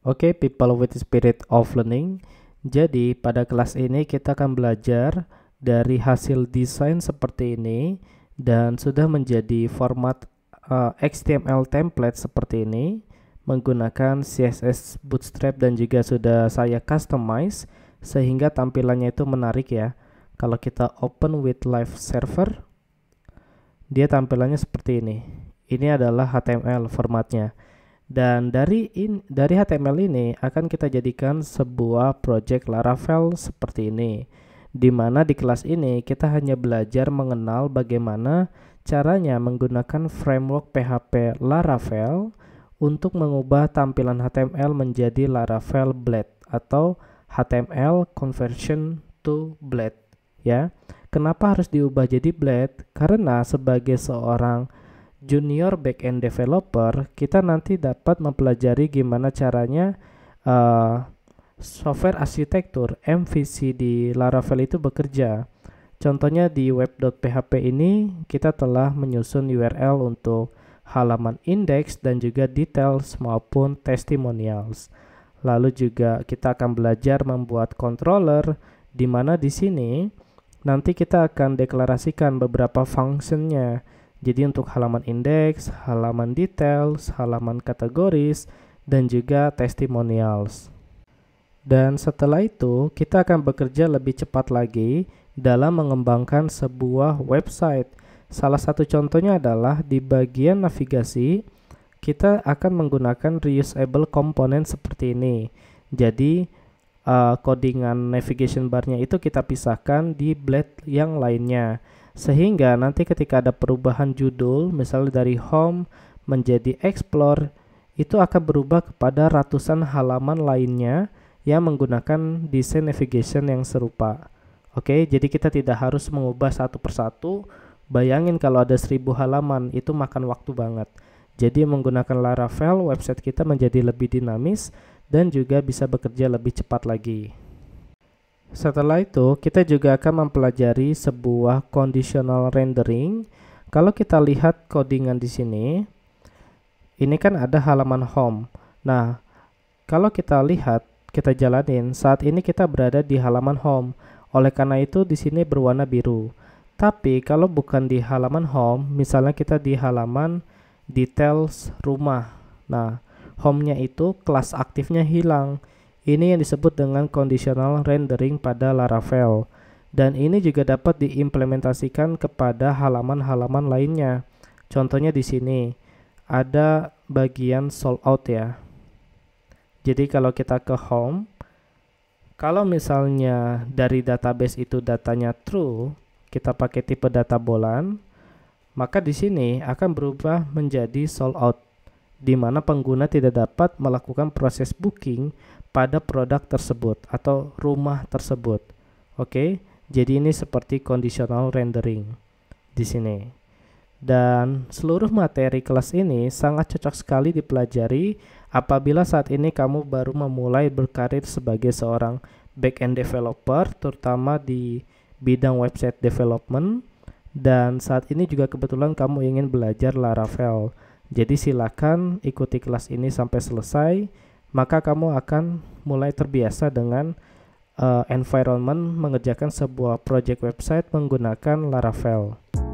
Oke, okay, people with spirit of learning. Jadi, pada kelas ini kita akan belajar dari hasil desain seperti ini dan sudah menjadi format uh, eh, HTML template seperti ini menggunakan CSS Bootstrap dan juga sudah saya customize sehingga tampilannya itu menarik ya. Kalau kita open with live server, dia tampilannya seperti ini. Ini adalah HTML formatnya. Dan dari in, dari HTML ini akan kita jadikan sebuah project Laravel seperti ini. Di mana di kelas ini kita hanya belajar mengenal bagaimana caranya menggunakan framework PHP Laravel untuk mengubah tampilan HTML menjadi Laravel Blade atau HTML conversion to Blade ya. Kenapa harus diubah jadi Blade? Karena sebagai seorang junior backend developer kita nanti dapat mempelajari gimana caranya uh, software arsitektur MVC di Laravel itu bekerja. Contohnya di web.php ini kita telah menyusun URL untuk halaman index dan juga details maupun testimonials. Lalu juga kita akan belajar membuat controller di mana di sini nanti kita akan deklarasikan beberapa fungsinya. Jadi untuk halaman indeks, halaman details, halaman kategoris, dan juga testimonials. Dan setelah itu, kita akan bekerja lebih cepat lagi dalam mengembangkan sebuah website. Salah satu contohnya adalah di bagian navigasi, kita akan menggunakan reusable component seperti ini. Jadi, uh, eh, codingan navigation bar-nya itu kita pisahkan di blade yang lainnya sehingga nanti ketika ada perubahan judul misalnya dari home menjadi explore itu akan berubah kepada ratusan halaman lainnya yang menggunakan desain navigation yang serupa. Oke, jadi kita tidak harus mengubah satu persatu. Bayangin kalau ada seribu halaman itu makan waktu banget. Jadi menggunakan Laravel, website kita menjadi lebih dinamis dan juga bisa bekerja lebih cepat lagi. Setelah itu, kita juga akan mempelajari sebuah conditional rendering. Kalau kita lihat codingan di sini, ini kan ada halaman home. Nah, kalau kita lihat, kita jalanin, saat ini kita berada di halaman home. Oleh karena itu, di sini berwarna biru. Tapi kalau bukan di halaman home, misalnya kita di halaman details rumah. Nah, home-nya itu kelas aktifnya hilang ini yang disebut dengan conditional rendering pada Laravel. Dan ini juga dapat diimplementasikan kepada halaman-halaman lainnya. Contohnya di sini ada bagian sold out ya. Jadi kalau kita ke home, kalau misalnya dari database itu datanya true, kita pakai tipe data bolan, maka di sini akan berubah menjadi sold out di mana pengguna tidak dapat melakukan proses booking pada produk tersebut atau rumah tersebut. Oke, okay? jadi ini seperti conditional rendering di sini. Dan seluruh materi kelas ini sangat cocok sekali dipelajari apabila saat ini kamu baru memulai berkarir sebagai seorang backend developer, terutama di bidang website development. Dan saat ini juga kebetulan kamu ingin belajar Laravel. Jadi silakan ikuti kelas ini sampai selesai, maka kamu akan mulai terbiasa dengan uh, environment mengerjakan sebuah project website menggunakan Laravel.